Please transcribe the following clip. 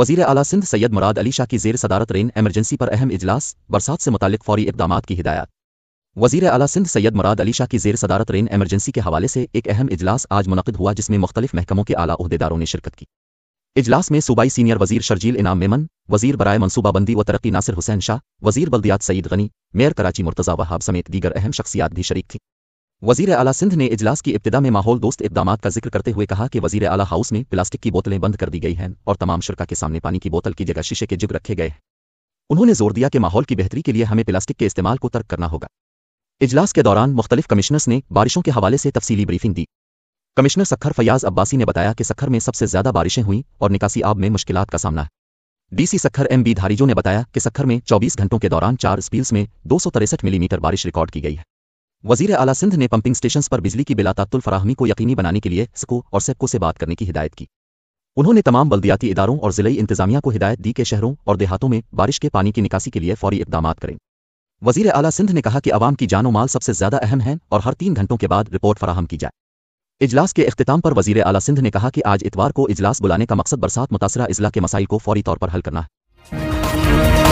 वजीर अला सिंध सैयद मुराद अली शाह की जेर सदारत रेन एमरजेंसी पर अहम इजलास बरसात से मुतालिक फौरी इकदाम की हिदायत वजीर अला सिंध सैयद मुराद अली शाह की जेर सदारत रेन एमरजेंसी के हवाले से एक अहम इजलास आज मुनद हुआ जिसमें मुख्तलिफ महकमों के आला अहदेदारों ने शिरकत की इजलास में सूबाई सीनियर वजीर शर्जील इनाम मेमन वजीर बरए मनसूबाबंदी व तरक्की नासिर हुसैन शाह वजीर बल्दियात सईद गनी मेयर कराची मुर्तजा वहाब समेत दीगर अहम शख्सियात भी शरीक थी वजीर अला सिंध ने इजलास की इब्तदा में माहौल दोस्त इकदाम का जिक्र करते हुए कहा कि वजीर अला हाउस में प्लास्टिक की बोतलें बंद कर दी गई हैं और तमाम शुरा के सामने पानी की बोतल की जगह शीशे के जिग रखे गए हैं उन्होंने जोर दिया कि माहौल की बेहतरी के लिए हमें प्लास्टिक के इस्तेमाल को तर्क करना होगा इजलास के दौरान मुख्तलिफ कमिश्नर्स ने बारिशों के हवाले से तफसीली ब्रीफिंग दी कमिश्नर सखर फयाज अब्बासी ने बताया कि सखर में सबसे ज्यादा बारिशें हुई और निकासी आब में मुश्किल का सामना है DC Sukkur M B Dharejo ने बताया कि सखर में 24 घंटों के दौरान चार स्पील्स में दो मिलीमीटर बारिश रिकॉर्ड की गई है वजीर आला सिंध ने पंपिंग स्टेशन पर बिजली की बिलातातुल फराहमी को यकीनी बनाने के लिए स्को और सेपको से बात करने की हिदायत की उन्होंने तमाम बल्दियाती इदारों और जिले इंतजामिया को हिदायत दी कि शहरों और देहातों में बारिश के पानी की निकासी के लिए फौरी इकदाम करें वजीर आला सिंध ने कहा कि आवाम की जानो माल सबसे ज्यादा अहम है और हर तीन घंटों के बाद रिपोर्ट फराहम की जाए इजलास के अख्ताम पर वजीर आला सिंध ने कहा कि आज इतवार को इजलास बुलाने का मकसद बरसात मुतासरा इजला के मसाइल को फौरी तौर पर हल करना है